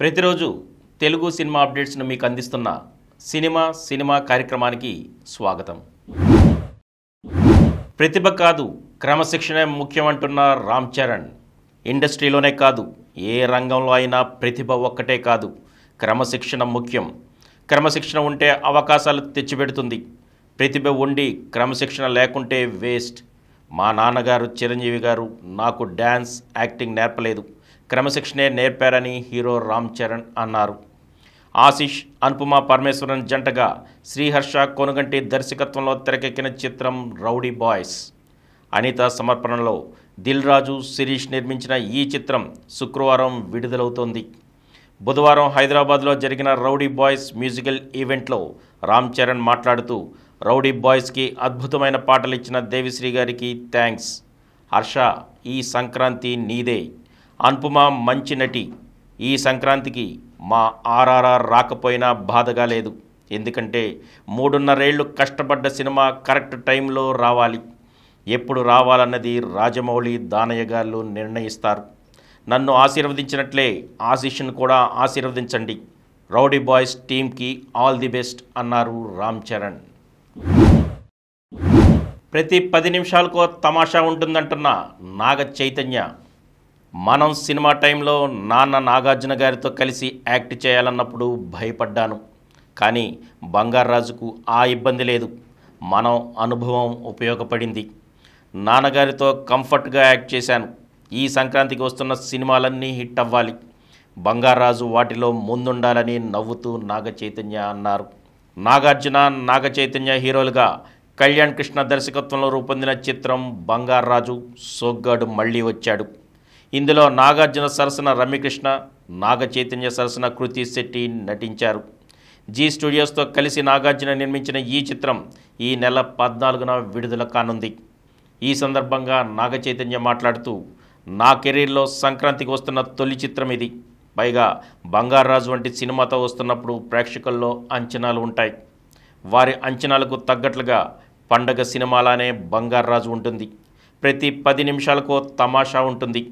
ప్రతిరోజు తెలుగు సినిమా అప్డేట్స్ను మీకు అందిస్తున్న సినిమా సినిమా కార్యక్రమానికి స్వాగతం ప్రతిభ కాదు క్రమశిక్షణ ముఖ్యమంటున్న రామ్ చరణ్ ఇండస్ట్రీలోనే కాదు ఏ రంగంలో అయినా ప్రతిభ ఒక్కటే కాదు క్రమశిక్షణ ముఖ్యం క్రమశిక్షణ ఉంటే అవకాశాలు తెచ్చిపెడుతుంది ప్రతిభ ఉండి క్రమశిక్షణ లేకుంటే వేస్ట్ మా నాన్నగారు చిరంజీవి గారు నాకు డ్యాన్స్ యాక్టింగ్ నేర్పలేదు క్రమశిక్షణే నేర్పారని హీరో రామ్ చరణ్ అన్నారు ఆశిష్ అనుపమ పరమేశ్వరన్ జంటగా శ్రీహర్ష కొనుగంటి దర్శకత్వంలో తెరకెక్కిన చిత్రం రౌడీ బాయ్స్ అనిత సమర్పణలో దిల్ రాజు శిరీష్ నిర్మించిన ఈ చిత్రం శుక్రవారం విడుదలవుతోంది బుధవారం హైదరాబాద్లో జరిగిన రౌడీ బాయ్స్ మ్యూజికల్ ఈవెంట్లో రామ్ చరణ్ మాట్లాడుతూ రౌడీ బాయ్స్కి అద్భుతమైన పాటలిచ్చిన దేవిశ్రీ గారికి థ్యాంక్స్ హర్ష ఈ సంక్రాంతి నీదే అనుపమా మంచి నటి ఈ సంక్రాంతికి మా ఆర్ఆర్ఆర్ రాకపోయినా బాధగా లేదు ఎందుకంటే మూడున్నరేళ్లు కష్టపడ్డ సినిమా కరెక్ట్ టైంలో రావాలి ఎప్పుడు రావాలన్నది రాజమౌళి దానయ్య గారు నిర్ణయిస్తారు నన్ను ఆశీర్వదించినట్లే ఆశీష్ను కూడా ఆశీర్వదించండి రౌడీ బాయ్స్ టీంకి ఆల్ ది బెస్ట్ అన్నారు రామ్ చరణ్ ప్రతి పది నిమిషాలకో తమాషా ఉంటుందంటున్న నాగ చైతన్య మనం సినిమా టైంలో నాన్న నాగార్జున గారితో కలిసి యాక్ట్ చేయాలన్నప్పుడు భయపడ్డాను కానీ బంగారాజుకు ఆ ఇబ్బంది లేదు మనం అనుభవం ఉపయోగపడింది నాన్నగారితో కంఫర్ట్గా యాక్ట్ చేశాను ఈ సంక్రాంతికి వస్తున్న సినిమాలన్నీ హిట్ అవ్వాలి బంగారాజు వాటిలో ముందుండాలని నవ్వుతూ నాగ చైతన్య అన్నారు నాగార్జున నాగ చైతన్య హీరోలుగా కళ్యాణ్ కృష్ణ దర్శకత్వంలో రూపొందిన చిత్రం బంగారాజు సోగ్గాడు మళ్ళీ వచ్చాడు ఇందులో నాగార్జున సరసన రమ్యకృష్ణ నాగ చైతన్య సరసన కృతి శెట్టి నటించారు జీ స్టూడియోస్తో కలిసి నాగార్జున నిర్మించిన ఈ చిత్రం ఈ నెల పద్నాలుగున విడుదల కానుంది ఈ సందర్భంగా నాగ చైతన్య మాట్లాడుతూ నా కెరీర్లో సంక్రాంతికి వస్తున్న తొలి చిత్రం ఇది పైగా బంగారాజు వంటి సినిమాతో వస్తున్నప్పుడు ప్రేక్షకుల్లో అంచనాలు ఉంటాయి వారి అంచనాలకు తగ్గట్లుగా పండగ సినిమాలానే బంగారాజు ఉంటుంది ప్రతి పది నిమిషాలకు తమాషా ఉంటుంది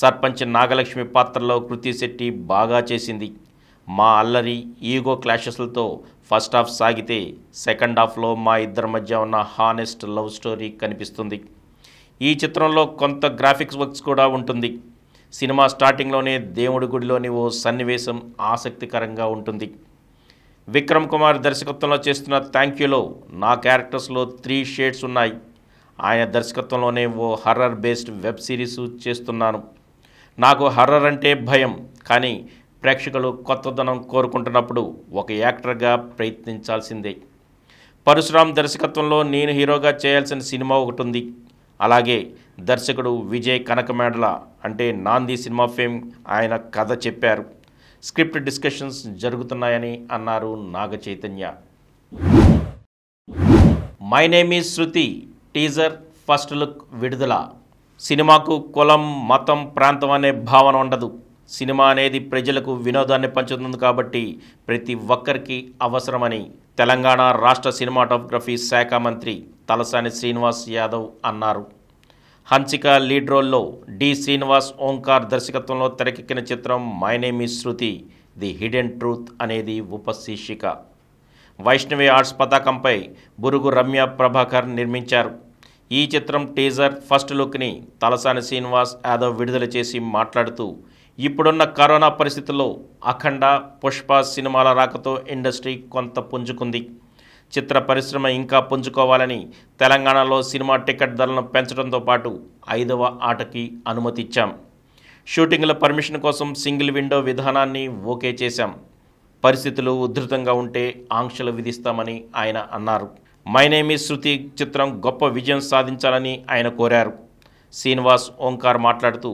సర్పంచ్ నాగలక్ష్మి పాత్రలో కృతి శెట్టి బాగా చేసింది మా అల్లరి ఈగో క్లాషెస్లతో ఫస్ట్ హాఫ్ సాగితే సెకండ్ హాఫ్లో మా ఇద్దరి మధ్య ఉన్న హానెస్ట్ లవ్ స్టోరీ కనిపిస్తుంది ఈ చిత్రంలో కొంత గ్రాఫిక్స్ వర్క్స్ కూడా ఉంటుంది సినిమా స్టార్టింగ్లోనే దేవుడి గుడిలోని ఓ సన్నివేశం ఆసక్తికరంగా ఉంటుంది విక్రమ్ కుమార్ దర్శకత్వంలో చేస్తున్న థ్యాంక్ యూలో నా క్యారెక్టర్స్లో త్రీ షేడ్స్ ఉన్నాయి ఆయన దర్శకత్వంలోనే ఓ హర్రర్ బేస్డ్ వెబ్ సిరీస్ చేస్తున్నాను నాకు హర్రర్ అంటే భయం కానీ ప్రేక్షకులు కొత్తదనం కోరుకుంటున్నప్పుడు ఒక యాక్టర్గా ప్రయత్నించాల్సిందే పరశురామ్ దర్శకత్వంలో నేను హీరోగా చేయాల్సిన సినిమా ఒకటి ఉంది అలాగే దర్శకుడు విజయ్ కనకమేడల అంటే నాంది సినిమా ఫేమ్ ఆయన కథ చెప్పారు స్క్రిప్ట్ డిస్కషన్స్ జరుగుతున్నాయని అన్నారు Naga Chaitanya my name Shruti teaser first look విడుదల సినిమాకు కులం మతం ప్రాంతం అనే భావన ఉండదు సినిమా అనేది ప్రజలకు వినోదాన్ని పంచుతుంది కాబట్టి ప్రతి ఒక్కరికి అవసరమని తెలంగాణ రాష్ట్ర సినిమాటోగ్రఫీ శాఖ మంత్రి తలసాని శ్రీనివాస్ యాదవ్ అన్నారు హంసిక లీడ్ రోల్లో డి శ్రీనివాస్ ఓంకార్ దర్శకత్వంలో తెరకెక్కిన చిత్రం my name Shruti the hidden truth అనేది ఉపశీర్షిక వైష్ణవి ఆర్ట్స్ పతాకంపై బురుగు రమ్య ప్రభాకర్ నిర్మించారు ఈ చిత్రం టీజర్ ఫస్ట్ లుక్ని తలసాని శ్రీనివాస్ యాదవ్ విడుదల చేసి మాట్లాడుతూ ఇప్పుడున్న కరోనా పరిస్థితుల్లో అఖండ పుష్ప సినిమాల రాకతో ఇండస్ట్రీ కొంత పుంజుకుంది చిత్ర పరిశ్రమ ఇంకా పుంజుకోవాలని తెలంగాణలో సినిమా టికెట్ ధరలను పెంచడంతో పాటు ఐదవ ఆటకి అనుమతి ఇచ్చాం షూటింగ్ల పర్మిషన్ కోసం సింగిల్ విండో విధానాన్ని ఓకే చేశాం పరిస్థితులు ఉధృతంగా ఉంటే ఆంక్షలు విధిస్తామని ఆయన అన్నారు మై శృతి చిత్రం గొప్ప విజయం సాధించాలని ఆయన కోరారు శ్రీనివాస్ ఓంకార్ మాట్లాడుతూ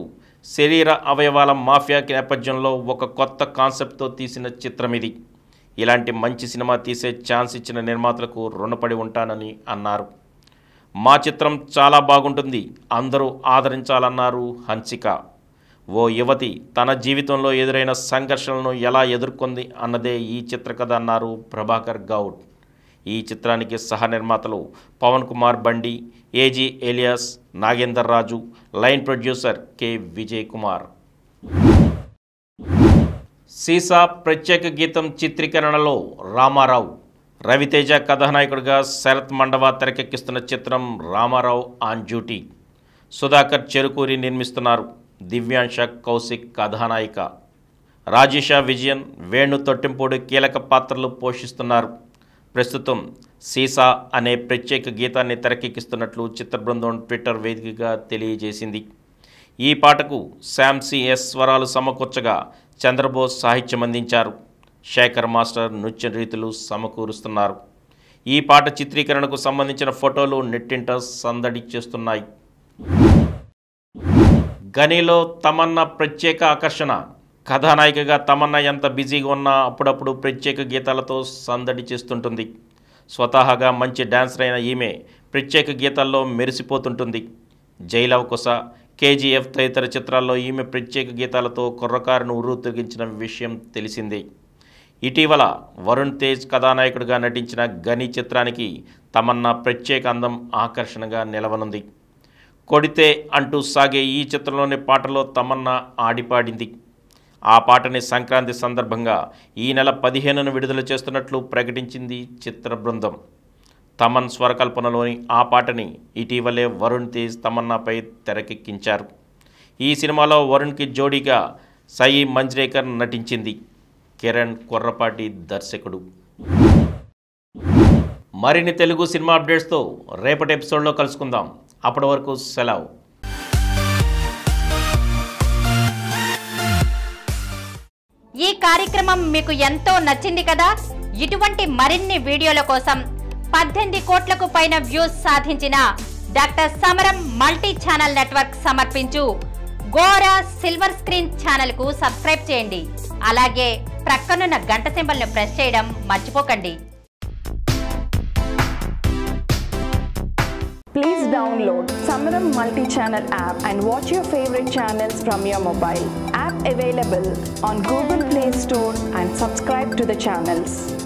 శరీర అవయవాల మాఫియా నేపథ్యంలో ఒక కొత్త కాన్సెప్ట్తో తీసిన చిత్రం ఇది ఇలాంటి మంచి సినిమా తీసే ఛాన్స్ ఇచ్చిన నిర్మాతలకు రుణపడి ఉంటానని అన్నారు మా చిత్రం చాలా బాగుంటుంది అందరూ ఆదరించాలన్నారు హన్సిక ఓ యువతి తన జీవితంలో ఎదురైన సంఘర్షణలను ఎలా ఎదుర్కొంది అన్నదే ఈ చిత్రకథ అన్నారు ప్రభాకర్ గౌడ్ ఈ చిత్రానికి సహ నిర్మాతలు Pavan Kumar Bandi AG alias Nagender Raju line producer K Vijay Kumar సీసా ప్రత్యేక గీతం చిత్రీకరణలో రామారావు రవితేజ కథానాయకుడిగా శరత్ మండవ తెరకెక్కిస్తున్న చిత్రం రామారావు ఆన్ డ్యూటీ సుధాకర్ చెరుకూరి నిర్మిస్తున్నారు దివ్యాంశ కౌశిక్ కథానాయిక రాజేష విజయన్ వేణు తొట్టింపూడి కీలక పాత్రలు పోషిస్తున్నారు ప్రస్తుతం సీసా అనే ప్రత్యేక గీతాన్ని తెరకెక్కిస్తున్నట్లు చిత్ర బృందం ట్విట్టర్ వేదికగా తెలియజేసింది ఈ పాటకు శామ్ సిఎస్ స్వరాలు సమకూర్చగా చంద్రబోస్ సాహిత్యం అందించారు శేఖర్ మాస్టర్ నృత్య రీతులు సమకూరుస్తున్నారు ఈ పాట చిత్రీకరణకు సంబంధించిన ఫోటోలు నెట్టింట సందడి చేస్తున్నాయి గనిలో తమన్నా ప్రత్యేక ఆకర్షణ కథానాయికగా తమన్నా ఎంత బిజీగా ఉన్నా అప్పుడప్పుడు ప్రత్యేక గీతాలతో సందడి చేస్తుంటుంది స్వతహాగా మంచి డాన్సర్ అయిన ఈమె ప్రత్యేక గీతాల్లో మెరిసిపోతుంటుంది జైలవ్ కుస కేజీఎఫ్ తదితర చిత్రాల్లో ఈమె ప్రత్యేక గీతాలతో కుర్రకారును ఉర్రు విషయం తెలిసిందే ఇటీవల వరుణ్ తేజ్ కథానాయకుడిగా నటించిన గని చిత్రానికి తమన్నా ప్రత్యేక అందం ఆకర్షణగా నిలవనుంది కొడితే అంటూ సాగే ఈ చిత్రంలోని పాటలో తమన్నా ఆడిపాడింది ఆ పాటని సంక్రాంతి సందర్భంగా ఈ నెల పదిహేనును విడుదల చేస్తున్నట్లు ప్రకటించింది చిత్ర బృందం తమన్ స్వరకల్పనలోని ఆ పాటని ఇటీవలే వరుణ్ తేజ్ తమన్నాపై తెరకెక్కించారు ఈ సినిమాలో వరుణ్కి జోడీగా సయి మంజ్రేకర్ నటించింది కిరణ్ కొర్రపాటి దర్శకుడు మరిన్ని తెలుగు సినిమా అప్డేట్స్తో రేపటి ఎపిసోడ్లో కలుసుకుందాం అప్పటి వరకు సెలవు ఈ కార్యక్రమం మీకు ఎంతో నచ్చింది కదా ఇటువంటి మరిన్ని వీడియోల కోసం పద్దెనిమిది కోట్లకు పైన వ్యూస్ సాధించిన డాక్టర్ సమరం మల్టీ ఛానల్ నెట్వర్క్ సమర్పించు గోరా సిల్వర్ స్క్రీన్ ఛానల్కు సబ్స్క్రైబ్ చేయండి అలాగే ప్రక్కనున్న గంట ను ప్రెస్ చేయడం మర్చిపోకండి please download Samaram multi channel app and watch your favourite channels from your mobile available on Google Play Store and subscribe to the channels.